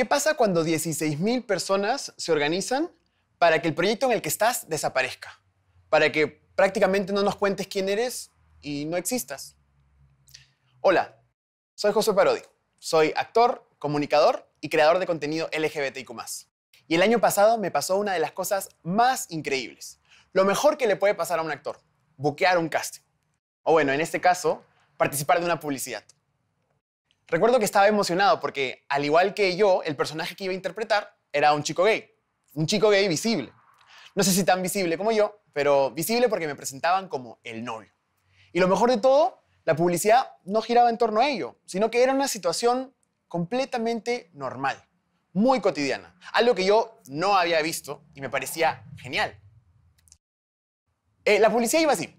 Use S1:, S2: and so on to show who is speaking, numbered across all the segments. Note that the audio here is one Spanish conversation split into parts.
S1: ¿Qué pasa cuando 16.000 personas se organizan para que el proyecto en el que estás desaparezca? Para que prácticamente no nos cuentes quién eres y no existas. Hola, soy José Parodi. Soy actor, comunicador y creador de contenido LGBTIQ. Y el año pasado me pasó una de las cosas más increíbles. Lo mejor que le puede pasar a un actor, buquear un casting. O bueno, en este caso, participar de una publicidad. Recuerdo que estaba emocionado porque, al igual que yo, el personaje que iba a interpretar era un chico gay. Un chico gay visible. No sé si tan visible como yo, pero visible porque me presentaban como el novio. Y lo mejor de todo, la publicidad no giraba en torno a ello, sino que era una situación completamente normal, muy cotidiana. Algo que yo no había visto y me parecía genial. Eh, la publicidad iba así.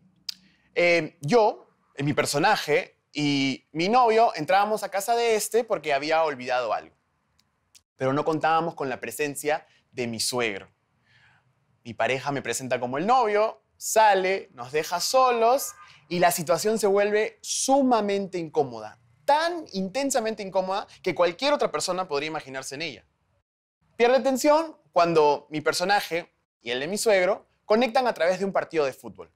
S1: Eh, yo, mi personaje, y mi novio entrábamos a casa de este porque había olvidado algo. Pero no contábamos con la presencia de mi suegro. Mi pareja me presenta como el novio, sale, nos deja solos y la situación se vuelve sumamente incómoda. Tan intensamente incómoda que cualquier otra persona podría imaginarse en ella. Pierde tensión cuando mi personaje y el de mi suegro conectan a través de un partido de fútbol.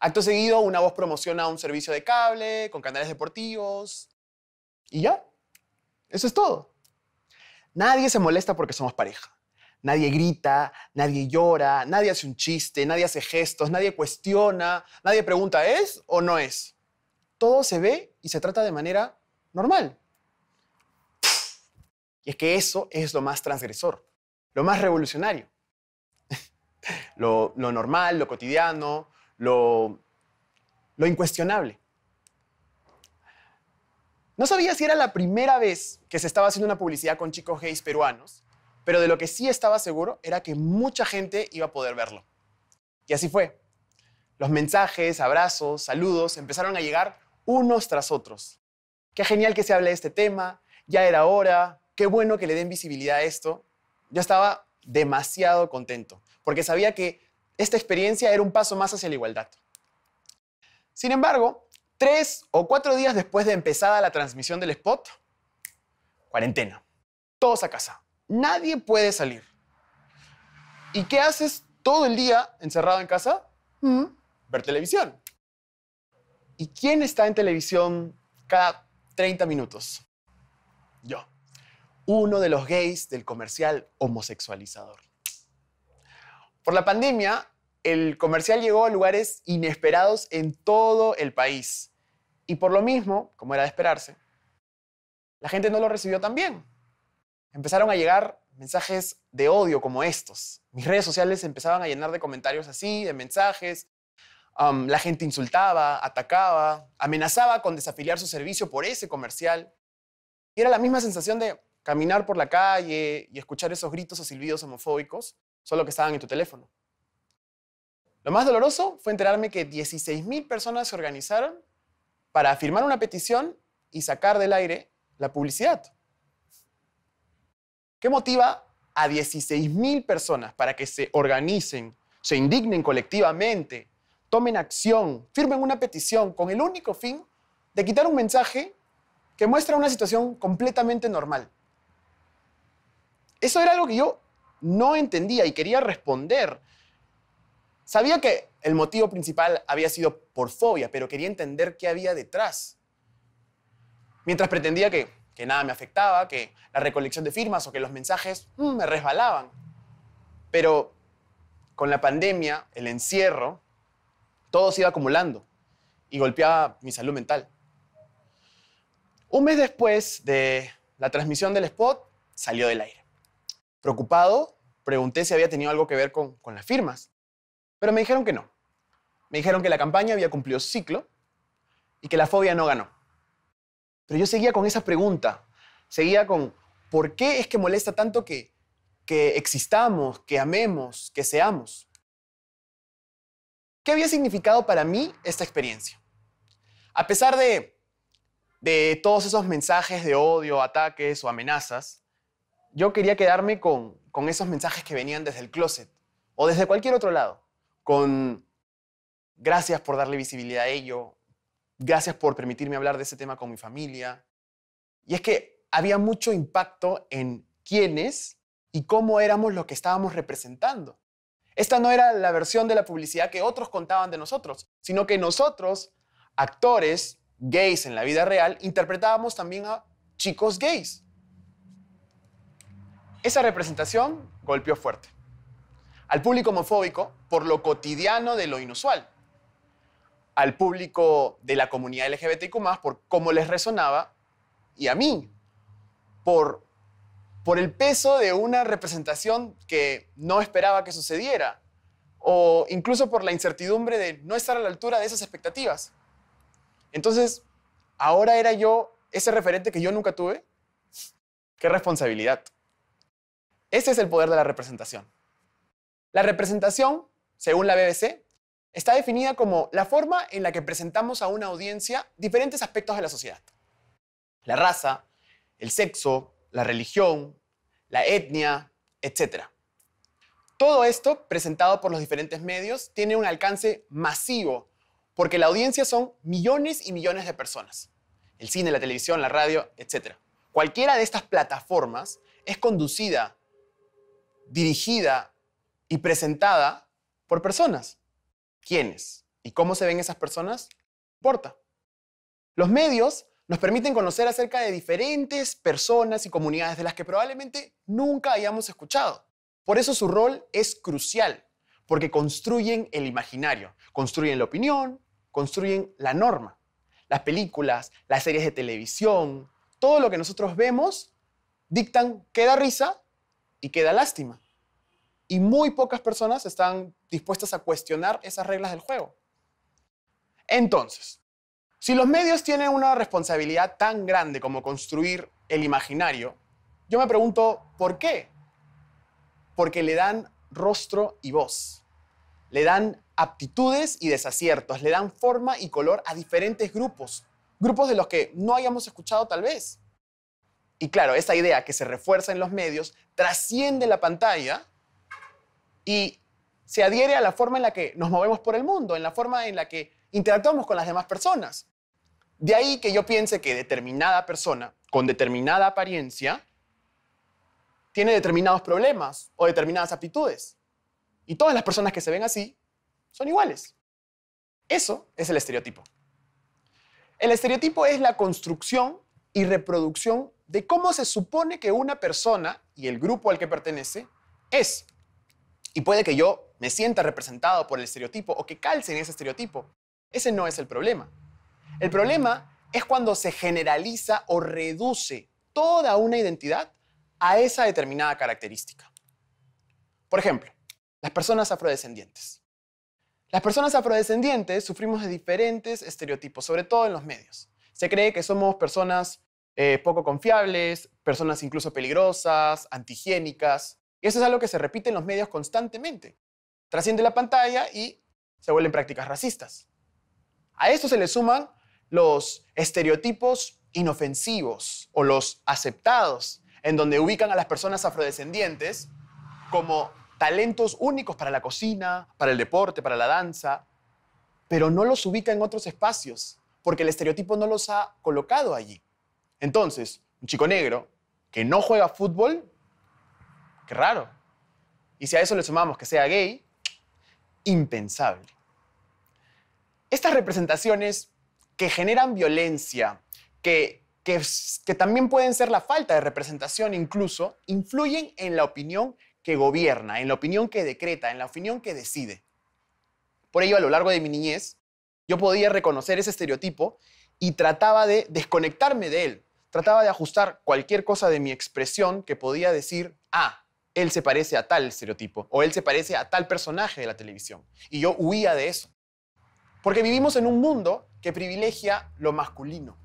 S1: Acto seguido, una voz promociona un servicio de cable con canales deportivos. Y ya, eso es todo. Nadie se molesta porque somos pareja. Nadie grita, nadie llora, nadie hace un chiste, nadie hace gestos, nadie cuestiona, nadie pregunta ¿es o no es? Todo se ve y se trata de manera normal. Y es que eso es lo más transgresor, lo más revolucionario. lo, lo normal, lo cotidiano, lo, incuestionable. No sabía si era la primera vez que se estaba haciendo una publicidad con chicos gays peruanos, pero de lo que sí estaba seguro era que mucha gente iba a poder verlo. Y así fue. Los mensajes, abrazos, saludos empezaron a llegar unos tras otros. Qué genial que se hable de este tema, ya era hora, qué bueno que le den visibilidad a esto. Yo estaba demasiado contento, porque sabía que esta experiencia era un paso más hacia la igualdad. Sin embargo, tres o cuatro días después de empezada la transmisión del spot, cuarentena. Todos a casa. Nadie puede salir. ¿Y qué haces todo el día encerrado en casa? Mm. Ver televisión. ¿Y quién está en televisión cada 30 minutos? Yo. Uno de los gays del comercial homosexualizador. Por la pandemia, el comercial llegó a lugares inesperados en todo el país. Y por lo mismo, como era de esperarse, la gente no lo recibió tan bien. Empezaron a llegar mensajes de odio como estos. Mis redes sociales empezaban a llenar de comentarios así, de mensajes. Um, la gente insultaba, atacaba, amenazaba con desafiliar su servicio por ese comercial. Y era la misma sensación de caminar por la calle y escuchar esos gritos o silbidos homofóbicos solo que estaban en tu teléfono. Lo más doloroso fue enterarme que 16.000 personas se organizaron para firmar una petición y sacar del aire la publicidad. ¿Qué motiva a 16.000 personas para que se organicen, se indignen colectivamente, tomen acción, firmen una petición con el único fin de quitar un mensaje que muestra una situación completamente normal? Eso era algo que yo no entendía y quería responder. Sabía que el motivo principal había sido por fobia, pero quería entender qué había detrás. Mientras pretendía que, nada me afectaba, que la recolección de firmas o que los mensajes mm, me resbalaban. Pero con la pandemia, el encierro, todo se iba acumulando y golpeaba mi salud mental. Un mes después de la transmisión del spot, salió del aire. Preocupado, Pregunté si había tenido algo que ver con, las firmas, pero me dijeron que no. Me dijeron que la campaña había cumplido ciclo y que la fobia no ganó. Pero yo seguía con esa pregunta, seguía con, ¿por qué es que molesta tanto que, que existamos, que amemos, que seamos? ¿Qué había significado para mí esta experiencia? A pesar de todos esos mensajes de odio, ataques o amenazas, yo quería quedarme con, esos mensajes que venían desde el closet o desde cualquier otro lado, con gracias por darle visibilidad a ello, gracias por permitirme hablar de ese tema con mi familia. Y es que había mucho impacto en quiénes y cómo éramos lo que estábamos representando. Esta no era la versión de la publicidad que otros contaban de nosotros, sino que nosotros, actores gays en la vida real, interpretábamos también a chicos gays. Esa representación golpeó fuerte. Al público homofóbico por lo cotidiano de lo inusual. Al público de la comunidad LGBTQ por cómo les resonaba. Y a mí, por, por el peso de una representación que no esperaba que sucediera. O incluso por la incertidumbre de no estar a la altura de esas expectativas. Entonces, ahora era yo ese referente que yo nunca tuve. Qué responsabilidad. Ese es el poder de la representación. La representación, según la BBC, está definida como la forma en la que presentamos a una audiencia diferentes aspectos de la sociedad. La raza, el sexo, la religión, la etnia, etc. Todo esto, presentado por los diferentes medios, tiene un alcance masivo, porque la audiencia son millones y millones de personas. El cine, la televisión, la radio, etc. Cualquiera de estas plataformas es conducida dirigida y presentada por personas. ¿Quiénes? ¿Y cómo se ven esas personas? Importa. Los medios nos permiten conocer acerca de diferentes personas y comunidades de las que probablemente nunca hayamos escuchado. Por eso su rol es crucial, porque construyen el imaginario, construyen la opinión, construyen la norma. Las películas, las series de televisión, todo lo que nosotros vemos dictan qué da risa y qué da lástima. Y muy pocas personas están dispuestas a cuestionar esas reglas del juego. Entonces, si los medios tienen una responsabilidad tan grande como construir el imaginario, yo me pregunto, ¿por qué? Porque le dan rostro y voz. Le dan aptitudes y desaciertos, le dan forma y color a diferentes grupos, grupos de los que no hayamos escuchado tal vez. Y claro, esa idea que se refuerza en los medios trasciende la pantalla y se adhiere a la forma en la que nos movemos por el mundo, en la forma en la que interactuamos con las demás personas. De ahí que yo piense que determinada persona con determinada apariencia tiene determinados problemas o determinadas aptitudes. Y todas las personas que se ven así son iguales. Eso es el estereotipo. El estereotipo es la construcción y reproducción de cómo se supone que una persona y el grupo al que pertenece es. Y puede que yo me sienta representado por el estereotipo o que calce en ese estereotipo. Ese no es el problema. El problema es cuando se generaliza o reduce toda una identidad a esa determinada característica. Por ejemplo, las personas afrodescendientes. Las personas afrodescendientes sufrimos de diferentes estereotipos, sobre todo en los medios. Se cree que somos personas eh, poco confiables, personas incluso peligrosas, antihigiénicas. Y Eso es algo que se repite en los medios constantemente. Trasciende la pantalla y se vuelven prácticas racistas. A esto se le suman los estereotipos inofensivos o los aceptados, en donde ubican a las personas afrodescendientes como talentos únicos para la cocina, para el deporte, para la danza, pero no los ubica en otros espacios, porque el estereotipo no los ha colocado allí. Entonces, un chico negro que no juega fútbol raro. Y si a eso le sumamos que sea gay, impensable. Estas representaciones que generan violencia, que, que, que también pueden ser la falta de representación incluso, influyen en la opinión que gobierna, en la opinión que decreta, en la opinión que decide. Por ello, a lo largo de mi niñez, yo podía reconocer ese estereotipo y trataba de desconectarme de él. Trataba de ajustar cualquier cosa de mi expresión que podía decir, ah, él se parece a tal estereotipo o él se parece a tal personaje de la televisión. Y yo huía de eso. Porque vivimos en un mundo que privilegia lo masculino.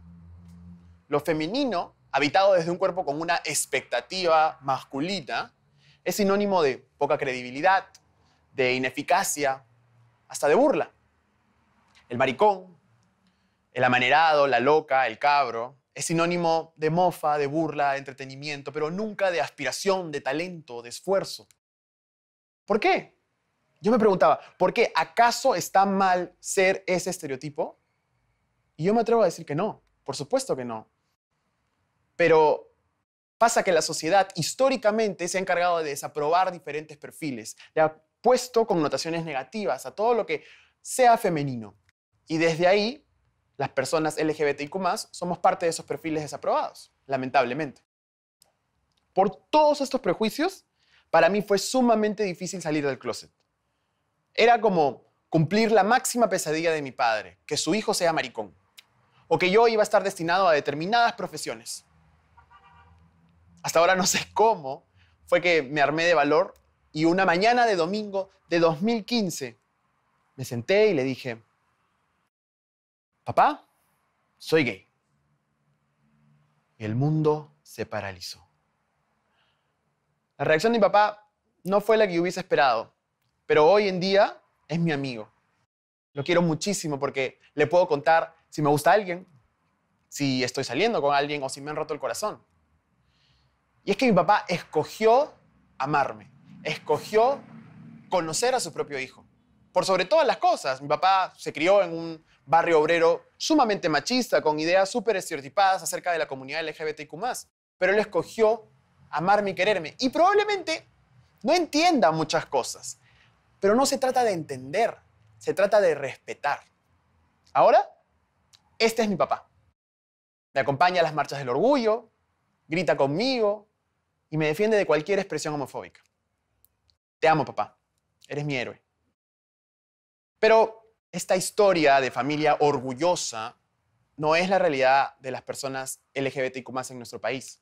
S1: Lo femenino, habitado desde un cuerpo con una expectativa masculina, es sinónimo de poca credibilidad, de ineficacia, hasta de burla. El maricón, el amanerado, la loca, el cabro, es sinónimo de mofa, de burla, de entretenimiento, pero nunca de aspiración, de talento, de esfuerzo. ¿Por qué? Yo me preguntaba, ¿por qué? ¿Acaso está mal ser ese estereotipo? Y yo me atrevo a decir que no, por supuesto que no. Pero pasa que la sociedad históricamente se ha encargado de desaprobar diferentes perfiles, le ha puesto connotaciones negativas a todo lo que sea femenino. Y desde ahí las personas LGBTIQ somos parte de esos perfiles desaprobados, lamentablemente. Por todos estos prejuicios, para mí fue sumamente difícil salir del closet. Era como cumplir la máxima pesadilla de mi padre, que su hijo sea maricón, o que yo iba a estar destinado a determinadas profesiones. Hasta ahora no sé cómo fue que me armé de valor y una mañana de domingo de 2015 me senté y le dije, papá, soy gay. el mundo se paralizó. La reacción de mi papá no fue la que hubiese esperado, pero hoy en día es mi amigo. Lo quiero muchísimo porque le puedo contar si me gusta alguien, si estoy saliendo con alguien o si me han roto el corazón. Y es que mi papá escogió amarme, escogió conocer a su propio hijo. Por sobre todas las cosas, mi papá se crió en un barrio obrero sumamente machista, con ideas súper estereotipadas acerca de la comunidad LGBTQ. Pero él escogió amarme y quererme. Y probablemente no entienda muchas cosas. Pero no se trata de entender, se trata de respetar. Ahora, este es mi papá. Me acompaña a las marchas del orgullo, grita conmigo y me defiende de cualquier expresión homofóbica. Te amo, papá. Eres mi héroe. Pero esta historia de familia orgullosa no es la realidad de las personas más en nuestro país.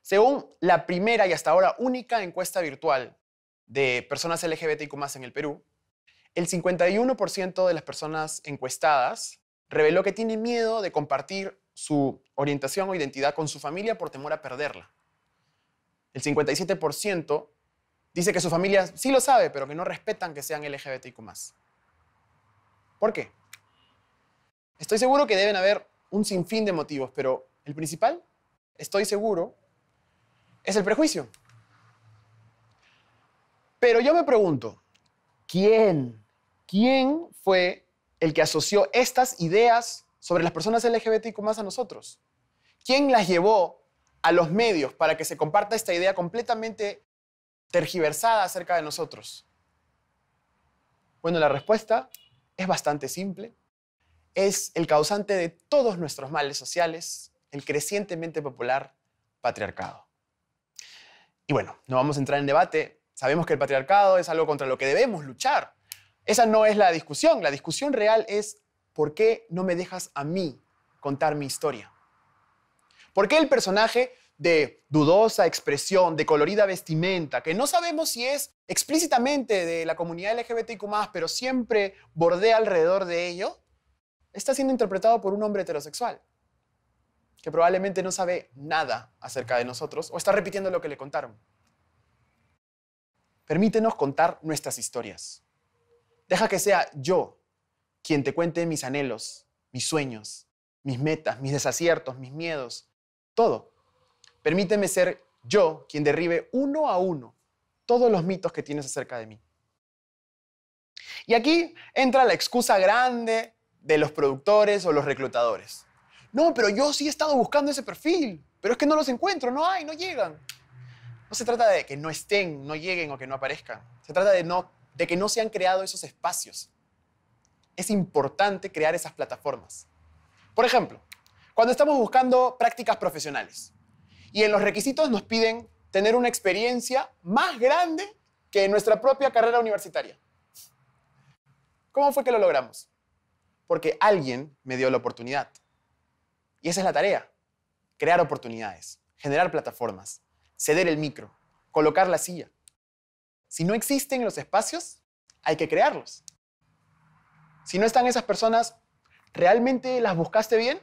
S1: Según la primera y hasta ahora única encuesta virtual de personas más en el Perú, el 51% de las personas encuestadas reveló que tiene miedo de compartir su orientación o identidad con su familia por temor a perderla. El 57% dice que su familia sí lo sabe, pero que no respetan que sean más. ¿Por qué? Estoy seguro que deben haber un sinfín de motivos, pero el principal, estoy seguro, es el prejuicio. Pero yo me pregunto, ¿quién? ¿Quién fue el que asoció estas ideas sobre las personas LGBTQ más a nosotros? ¿Quién las llevó a los medios para que se comparta esta idea completamente tergiversada acerca de nosotros? Bueno, la respuesta es bastante simple. Es el causante de todos nuestros males sociales, el crecientemente popular patriarcado. Y bueno, no vamos a entrar en debate. Sabemos que el patriarcado es algo contra lo que debemos luchar. Esa no es la discusión. La discusión real es por qué no me dejas a mí contar mi historia. ¿Por qué el personaje de dudosa expresión, de colorida vestimenta, que no sabemos si es explícitamente de la comunidad LGBTIQ, pero siempre bordea alrededor de ello, está siendo interpretado por un hombre heterosexual que probablemente no sabe nada acerca de nosotros o está repitiendo lo que le contaron. Permítenos contar nuestras historias. Deja que sea yo quien te cuente mis anhelos, mis sueños, mis metas, mis desaciertos, mis miedos, todo Permíteme ser yo quien derribe uno a uno todos los mitos que tienes acerca de mí. Y aquí entra la excusa grande de los productores o los reclutadores. No, pero yo sí he estado buscando ese perfil, pero es que no los encuentro, no hay, no llegan. No se trata de que no estén, no lleguen o que no aparezcan. Se trata de, de que no se han creado esos espacios. Es importante crear esas plataformas. Por ejemplo, cuando estamos buscando prácticas profesionales, y en los requisitos nos piden tener una experiencia más grande que nuestra propia carrera universitaria. ¿Cómo fue que lo logramos? Porque alguien me dio la oportunidad. Y esa es la tarea. Crear oportunidades, generar plataformas, ceder el micro, colocar la silla. Si no existen los espacios, hay que crearlos. Si no están esas personas, ¿realmente las buscaste bien?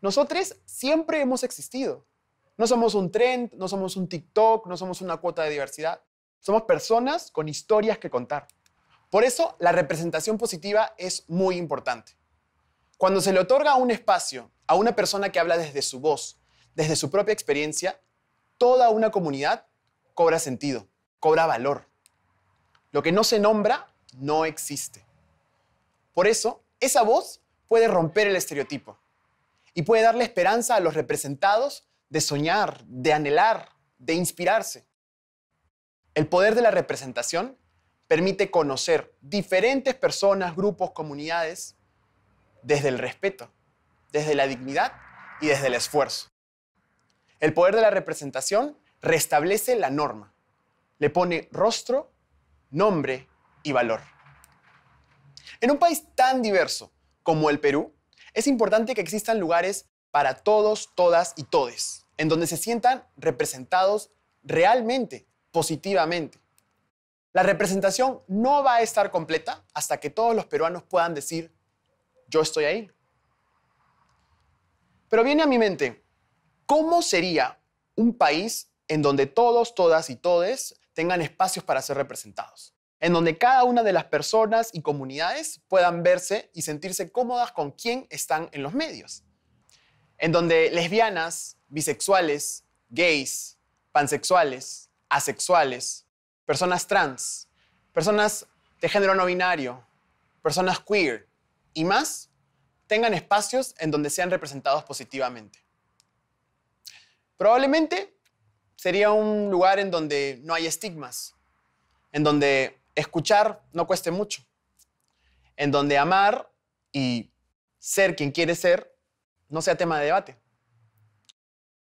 S1: Nosotros siempre hemos existido. No somos un trend, no somos un TikTok, no somos una cuota de diversidad. Somos personas con historias que contar. Por eso la representación positiva es muy importante. Cuando se le otorga un espacio a una persona que habla desde su voz, desde su propia experiencia, toda una comunidad cobra sentido, cobra valor. Lo que no se nombra no existe. Por eso, esa voz puede romper el estereotipo y puede darle esperanza a los representados de soñar, de anhelar, de inspirarse. El poder de la representación permite conocer diferentes personas, grupos, comunidades, desde el respeto, desde la dignidad y desde el esfuerzo. El poder de la representación restablece la norma, le pone rostro, nombre y valor. En un país tan diverso como el Perú, es importante que existan lugares para todos, todas y todes, en donde se sientan representados realmente, positivamente. La representación no va a estar completa hasta que todos los peruanos puedan decir, yo estoy ahí. Pero viene a mi mente, ¿cómo sería un país en donde todos, todas y todes tengan espacios para ser representados? En donde cada una de las personas y comunidades puedan verse y sentirse cómodas con quién están en los medios en donde lesbianas, bisexuales, gays, pansexuales, asexuales, personas trans, personas de género no binario, personas queer y más tengan espacios en donde sean representados positivamente. Probablemente sería un lugar en donde no hay estigmas, en donde escuchar no cueste mucho, en donde amar y ser quien quiere ser no sea tema de debate.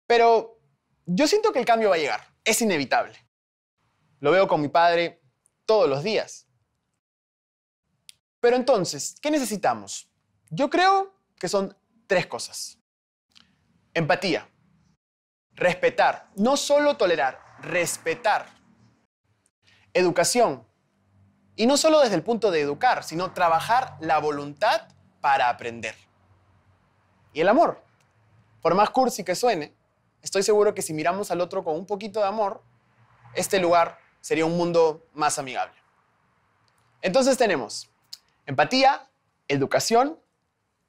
S1: Pero yo siento que el cambio va a llegar, es inevitable. Lo veo con mi padre todos los días. Pero entonces, ¿qué necesitamos? Yo creo que son tres cosas. Empatía, respetar, no solo tolerar, respetar. Educación, y no solo desde el punto de educar, sino trabajar la voluntad para aprender y el amor. Por más cursi que suene, estoy seguro que si miramos al otro con un poquito de amor, este lugar sería un mundo más amigable. Entonces tenemos empatía, educación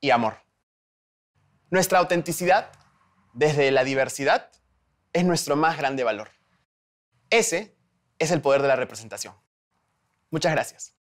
S1: y amor. Nuestra autenticidad, desde la diversidad, es nuestro más grande valor. Ese es el poder de la representación. Muchas gracias.